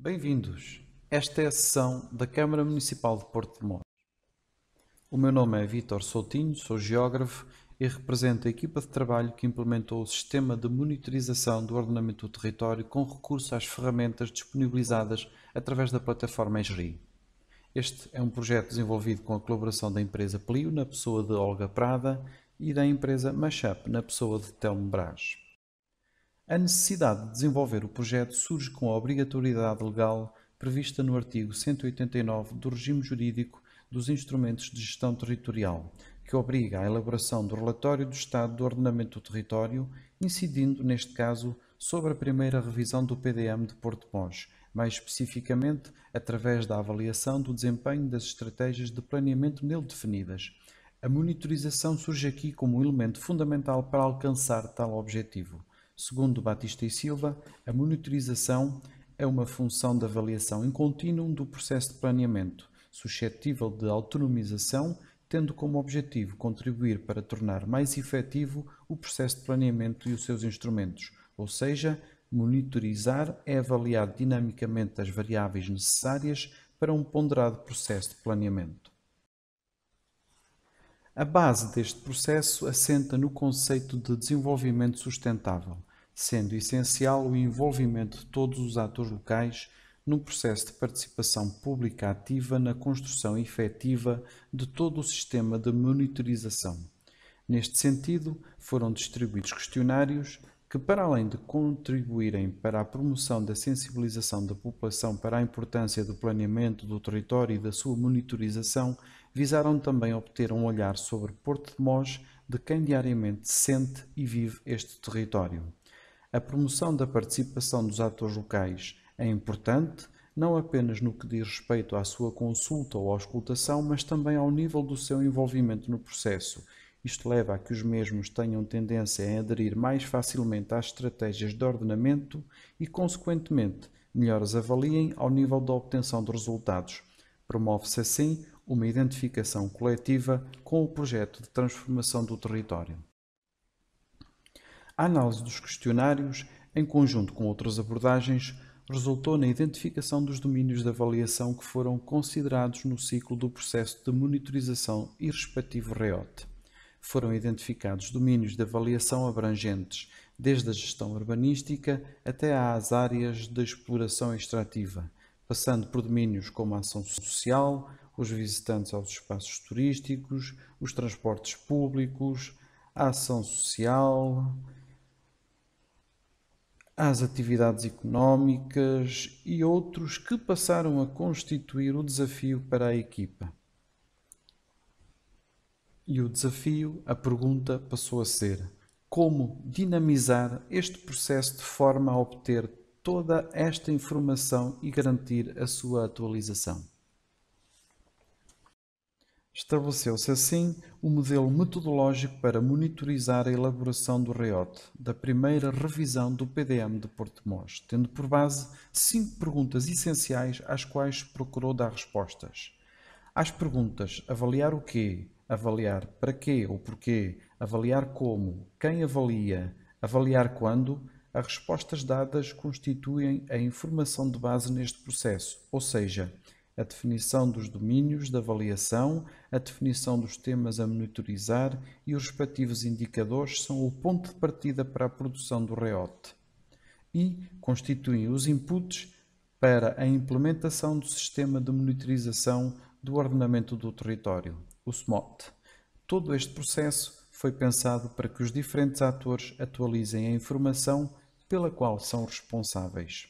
Bem-vindos. Esta é a sessão da Câmara Municipal de Porto de Mós. O meu nome é Vítor Soutinho, sou geógrafo e represento a equipa de trabalho que implementou o sistema de monitorização do ordenamento do território com recurso às ferramentas disponibilizadas através da plataforma EGRI. Este é um projeto desenvolvido com a colaboração da empresa Plio, na pessoa de Olga Prada, e da empresa Mashup, na pessoa de Telmo Brás. A necessidade de desenvolver o projeto surge com a obrigatoriedade legal prevista no artigo 189 do Regime Jurídico dos Instrumentos de Gestão Territorial, que obriga à elaboração do relatório do Estado do Ordenamento do Território, incidindo, neste caso, sobre a primeira revisão do PDM de Porto Monge, mais especificamente através da avaliação do desempenho das estratégias de planeamento nele definidas. A monitorização surge aqui como um elemento fundamental para alcançar tal objetivo. Segundo Batista e Silva, a monitorização é uma função de avaliação em contínuo do processo de planeamento, suscetível de autonomização, tendo como objetivo contribuir para tornar mais efetivo o processo de planeamento e os seus instrumentos, ou seja, monitorizar é avaliar dinamicamente as variáveis necessárias para um ponderado processo de planeamento. A base deste processo assenta no conceito de desenvolvimento sustentável, sendo essencial o envolvimento de todos os atores locais no processo de participação pública ativa na construção efetiva de todo o sistema de monitorização. Neste sentido, foram distribuídos questionários que, para além de contribuírem para a promoção da sensibilização da população para a importância do planeamento do território e da sua monitorização, visaram também obter um olhar sobre Porto de Mós de quem diariamente sente e vive este território. A promoção da participação dos atores locais é importante, não apenas no que diz respeito à sua consulta ou auscultação, mas também ao nível do seu envolvimento no processo. Isto leva a que os mesmos tenham tendência a aderir mais facilmente às estratégias de ordenamento e, consequentemente, melhor as avaliem ao nível da obtenção de resultados. Promove-se assim uma identificação coletiva com o projeto de transformação do território. A análise dos questionários, em conjunto com outras abordagens, resultou na identificação dos domínios de avaliação que foram considerados no ciclo do processo de monitorização e respectivo REOT. Foram identificados domínios de avaliação abrangentes, desde a gestão urbanística até às áreas de exploração extrativa, passando por domínios como a ação social, os visitantes aos espaços turísticos, os transportes públicos, a ação social, às atividades económicas e outros que passaram a constituir o desafio para a equipa. E o desafio, a pergunta passou a ser: como dinamizar este processo de forma a obter toda esta informação e garantir a sua atualização? Estabeleceu-se assim o um modelo metodológico para monitorizar a elaboração do REOT, da primeira revisão do PDM de Portemões, tendo por base cinco perguntas essenciais às quais procurou dar respostas. Às perguntas avaliar o quê, avaliar para quê ou porquê, avaliar como, quem avalia, avaliar quando, as respostas dadas constituem a informação de base neste processo, ou seja, a definição dos domínios da avaliação, a definição dos temas a monitorizar e os respectivos indicadores são o ponto de partida para a produção do REOT e constituem os inputs para a implementação do Sistema de Monitorização do Ordenamento do Território, o SMOT. Todo este processo foi pensado para que os diferentes atores atualizem a informação pela qual são responsáveis.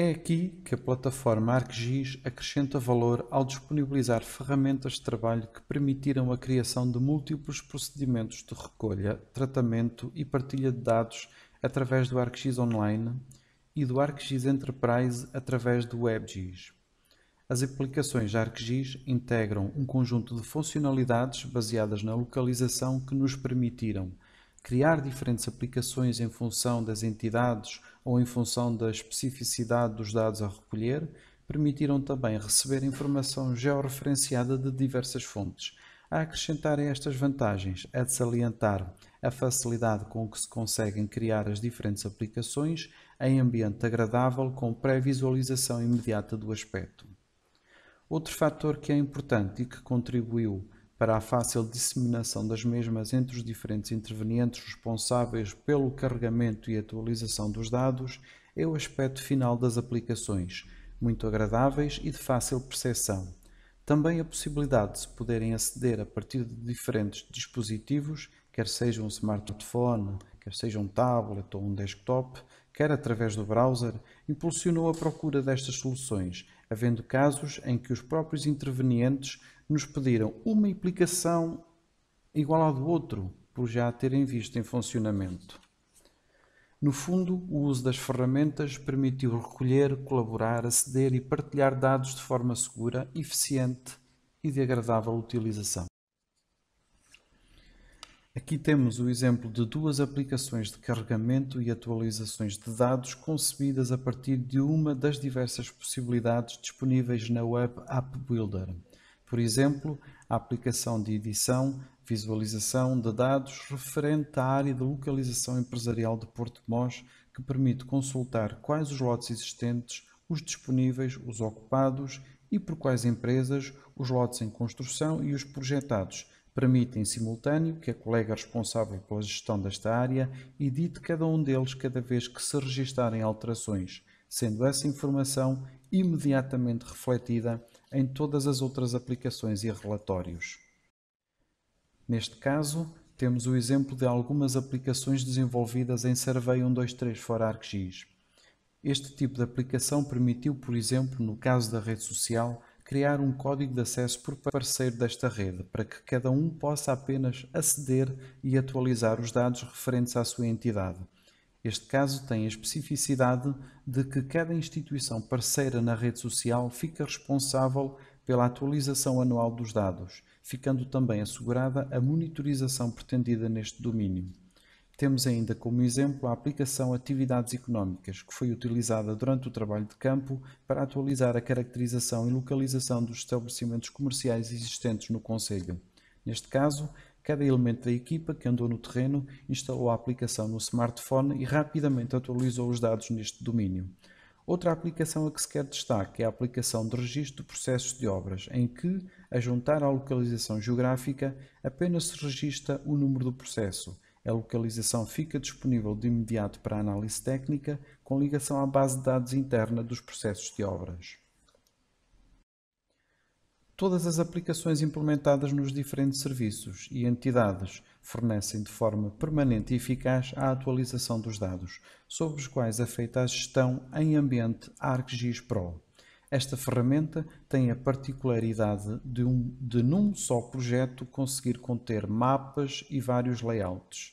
É aqui que a plataforma ArcGIS acrescenta valor ao disponibilizar ferramentas de trabalho que permitiram a criação de múltiplos procedimentos de recolha, tratamento e partilha de dados através do ArcGIS Online e do ArcGIS Enterprise através do WebGIS. As aplicações ArcGIS integram um conjunto de funcionalidades baseadas na localização que nos permitiram criar diferentes aplicações em função das entidades ou em função da especificidade dos dados a recolher, permitiram também receber informação georreferenciada de diversas fontes. A acrescentar a estas vantagens é de salientar a facilidade com que se conseguem criar as diferentes aplicações em ambiente agradável com pré-visualização imediata do aspecto. Outro fator que é importante e que contribuiu para a fácil disseminação das mesmas entre os diferentes intervenientes responsáveis pelo carregamento e atualização dos dados, é o aspecto final das aplicações, muito agradáveis e de fácil percepção. Também a possibilidade de se poderem aceder a partir de diferentes dispositivos, quer seja um smartphone, quer seja um tablet ou um desktop, quer através do browser, impulsionou a procura destas soluções, havendo casos em que os próprios intervenientes nos pediram uma implicação igual à do outro, por já a terem visto em funcionamento. No fundo, o uso das ferramentas permitiu recolher, colaborar, aceder e partilhar dados de forma segura, eficiente e de agradável utilização. Aqui temos o exemplo de duas aplicações de carregamento e atualizações de dados concebidas a partir de uma das diversas possibilidades disponíveis na Web App Builder. Por exemplo, a aplicação de edição, visualização de dados referente à área de localização empresarial de Porto Mós, que permite consultar quais os lotes existentes, os disponíveis, os ocupados e por quais empresas os lotes em construção e os projetados. Permite em simultâneo que a colega responsável pela gestão desta área edite cada um deles cada vez que se registarem alterações, sendo essa informação imediatamente refletida em todas as outras aplicações e relatórios. Neste caso, temos o exemplo de algumas aplicações desenvolvidas em Survey 123 for ArcGIS. Este tipo de aplicação permitiu, por exemplo, no caso da rede social, criar um código de acesso por parceiro desta rede, para que cada um possa apenas aceder e atualizar os dados referentes à sua entidade, este caso tem a especificidade de que cada instituição parceira na rede social fica responsável pela atualização anual dos dados, ficando também assegurada a monitorização pretendida neste domínio. Temos ainda como exemplo a aplicação Atividades Económicas, que foi utilizada durante o trabalho de campo para atualizar a caracterização e localização dos estabelecimentos comerciais existentes no Conselho. Neste caso, Cada elemento da equipa que andou no terreno instalou a aplicação no smartphone e rapidamente atualizou os dados neste domínio. Outra aplicação a que se quer destaque é a aplicação de registro de processos de obras, em que, a juntar à localização geográfica, apenas se registra o número do processo. A localização fica disponível de imediato para análise técnica, com ligação à base de dados interna dos processos de obras. Todas as aplicações implementadas nos diferentes serviços e entidades fornecem de forma permanente e eficaz a atualização dos dados, sobre os quais é feita a gestão em ambiente ArcGIS Pro. Esta ferramenta tem a particularidade de, um, de, num só projeto, conseguir conter mapas e vários layouts,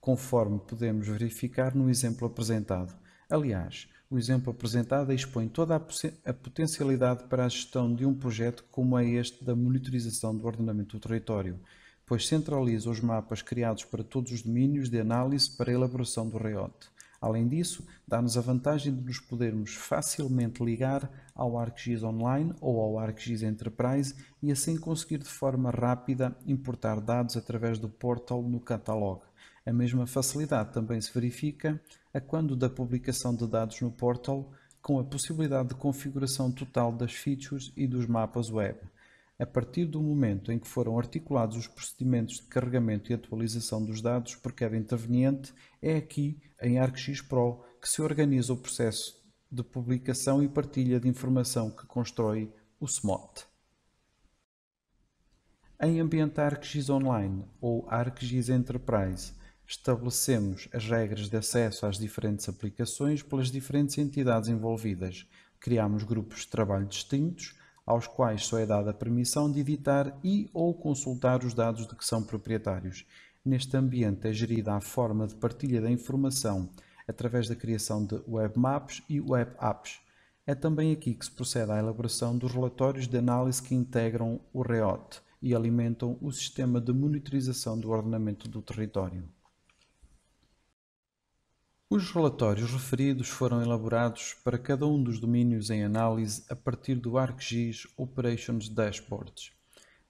conforme podemos verificar no exemplo apresentado. Aliás, o exemplo apresentado expõe toda a potencialidade para a gestão de um projeto como é este da monitorização do ordenamento do território, pois centraliza os mapas criados para todos os domínios de análise para a elaboração do REOT. Além disso, dá-nos a vantagem de nos podermos facilmente ligar ao ArcGIS Online ou ao ArcGIS Enterprise e assim conseguir de forma rápida importar dados através do portal no catalog. A mesma facilidade também se verifica a quando da publicação de dados no portal com a possibilidade de configuração total das features e dos mapas web. A partir do momento em que foram articulados os procedimentos de carregamento e atualização dos dados por cada interveniente, é aqui, em ArcGIS Pro, que se organiza o processo de publicação e partilha de informação que constrói o SMOT. Em ambiente ArcGIS Online ou ArcGIS Enterprise, Estabelecemos as regras de acesso às diferentes aplicações pelas diferentes entidades envolvidas. Criamos grupos de trabalho distintos, aos quais só é dada a permissão de editar e ou consultar os dados de que são proprietários. Neste ambiente é gerida a forma de partilha da informação, através da criação de webmaps e web apps. É também aqui que se procede à elaboração dos relatórios de análise que integram o REOT e alimentam o sistema de monitorização do ordenamento do território. Os relatórios referidos foram elaborados para cada um dos domínios em análise a partir do ArcGIS Operations Dashboards.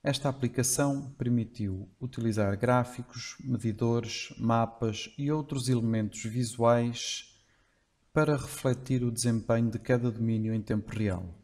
Esta aplicação permitiu utilizar gráficos, medidores, mapas e outros elementos visuais para refletir o desempenho de cada domínio em tempo real.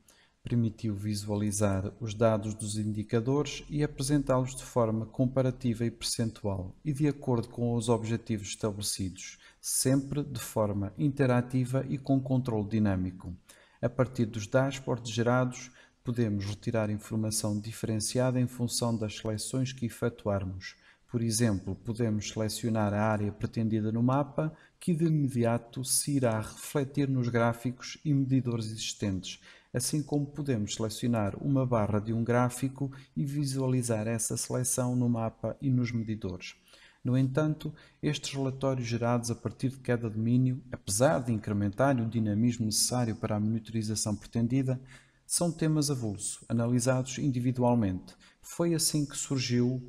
Permitiu visualizar os dados dos indicadores e apresentá-los de forma comparativa e percentual e de acordo com os objetivos estabelecidos sempre de forma interativa e com controle dinâmico. A partir dos dashboards gerados, podemos retirar informação diferenciada em função das seleções que efetuarmos. Por exemplo, podemos selecionar a área pretendida no mapa, que de imediato se irá refletir nos gráficos e medidores existentes, assim como podemos selecionar uma barra de um gráfico e visualizar essa seleção no mapa e nos medidores. No entanto, estes relatórios gerados a partir de cada domínio, apesar de incrementarem o dinamismo necessário para a monitorização pretendida, são temas avulso, analisados individualmente. Foi assim que surgiu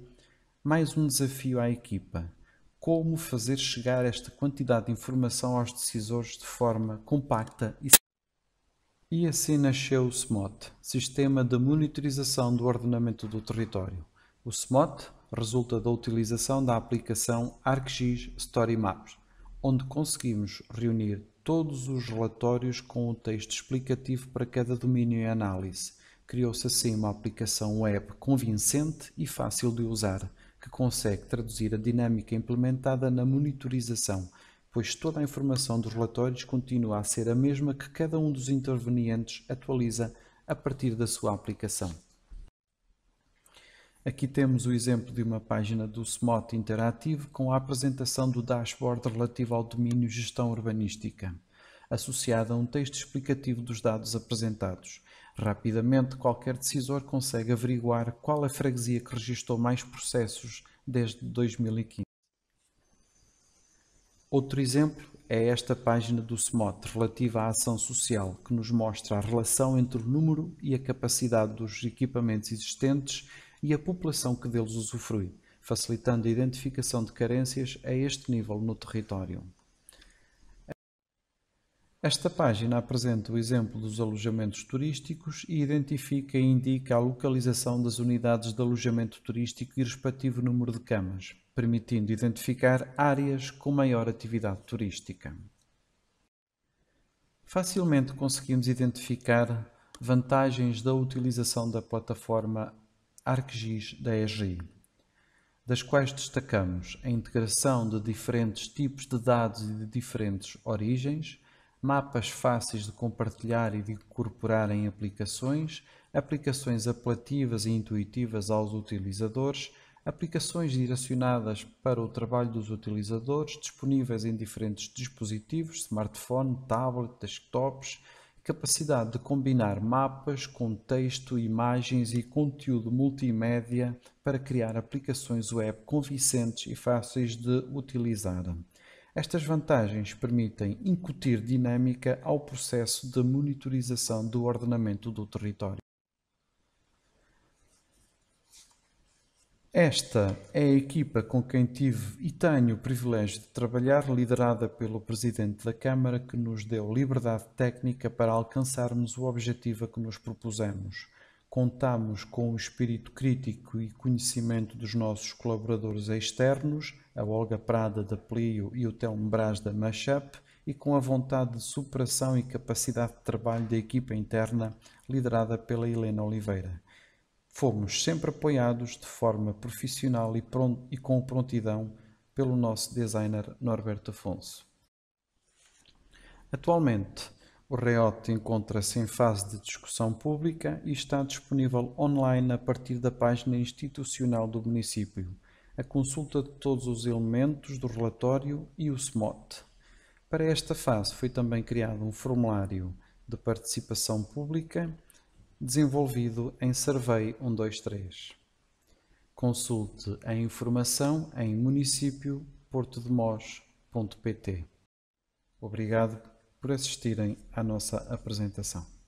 mais um desafio à equipa: como fazer chegar esta quantidade de informação aos decisores de forma compacta e e assim nasceu o SMOT, Sistema de Monitorização do Ordenamento do Território. O SMOT resulta da utilização da aplicação ArcGIS StoryMaps, onde conseguimos reunir todos os relatórios com o texto explicativo para cada domínio e análise. Criou-se assim uma aplicação web convincente e fácil de usar, que consegue traduzir a dinâmica implementada na monitorização, pois toda a informação dos relatórios continua a ser a mesma que cada um dos intervenientes atualiza a partir da sua aplicação. Aqui temos o exemplo de uma página do SMOT interativo com a apresentação do dashboard relativo ao domínio gestão urbanística, associada a um texto explicativo dos dados apresentados. Rapidamente, qualquer decisor consegue averiguar qual é a freguesia que registrou mais processos desde 2015. Outro exemplo é esta página do SMOT relativa à ação social, que nos mostra a relação entre o número e a capacidade dos equipamentos existentes e a população que deles usufrui, facilitando a identificação de carências a este nível no território. Esta página apresenta o exemplo dos alojamentos turísticos e identifica e indica a localização das unidades de alojamento turístico e respectivo número de camas, permitindo identificar áreas com maior atividade turística. Facilmente conseguimos identificar vantagens da utilização da plataforma ArcGIS da EGI, das quais destacamos a integração de diferentes tipos de dados e de diferentes origens, mapas fáceis de compartilhar e de incorporar em aplicações, aplicações apelativas e intuitivas aos utilizadores, aplicações direcionadas para o trabalho dos utilizadores, disponíveis em diferentes dispositivos, smartphone, tablet, desktops, capacidade de combinar mapas, contexto, imagens e conteúdo multimédia para criar aplicações web convincentes e fáceis de utilizar. Estas vantagens permitem incutir dinâmica ao processo de monitorização do ordenamento do território. Esta é a equipa com quem tive e tenho o privilégio de trabalhar, liderada pelo Presidente da Câmara, que nos deu liberdade técnica para alcançarmos o objetivo a que nos propusemos. Contamos com o espírito crítico e conhecimento dos nossos colaboradores externos, a Olga Prada da Plio e o Telmo Brás da Mashup, e com a vontade de superação e capacidade de trabalho da equipa interna, liderada pela Helena Oliveira fomos sempre apoiados de forma profissional e, pronto, e com prontidão pelo nosso designer Norberto Afonso. Atualmente, o Reot encontra-se em fase de discussão pública e está disponível online a partir da página institucional do município, a consulta de todos os elementos do relatório e o SMOT. Para esta fase foi também criado um formulário de participação pública desenvolvido em Survey 123. Consulte a informação em municípioportodemós.pt. Obrigado por assistirem à nossa apresentação.